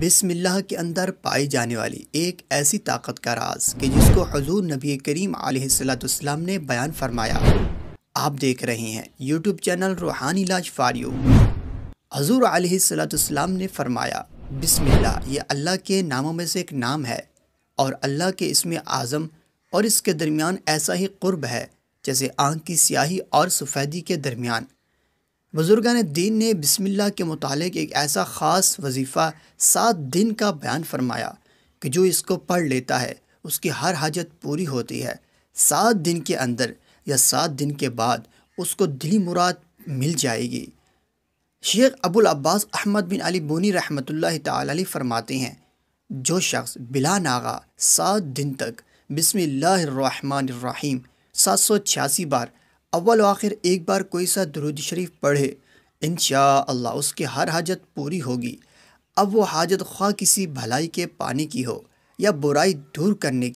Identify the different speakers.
Speaker 1: बिस्मिल्लाह के अंदर पाई जाने वाली एक ऐसी ताकत का राज कि जिसको हजूर नबी करीम आलतम ने बयान फरमाया आप देख रहे हैं यूट्यूब चैनल रूहानी इलाज फारियो हजूर आलतम ने फरमाया बिस्मिल्लाह ये अल्लाह के नामों में से एक नाम है और अल्लाह के इसमें आज़म और इसके दरमियान ऐसा ही कुर्ब है जैसे आँख की स्याही और सफ़ेदी के दरमियान बुज़ुर्गान दीन ने बिसमिल्ला के मुतालिक एक ऐसा ख़ास वजीफ़ा सात दिन का बयान फरमाया कि जो इसको पढ़ लेता है उसकी हर हाजत पूरी होती है सात दिन के अंदर या सात दिन के बाद उसको दिली मुराद मिल जाएगी शेख अबुल अब्बास अहमद बिन अली बोनी रहमत ली फरमाते हैं जो शख्स बिला नागा सात दिन तक रहीम सात सौ छियासी बार अव्वल आखिर एक बार कोई सा दरुद शरीफ पढ़े इन अल्लाह उसकी हर हाजत पूरी होगी अब वो हाजत ख्वा किसी भलाई के पानी की हो या बुराई दूर करने की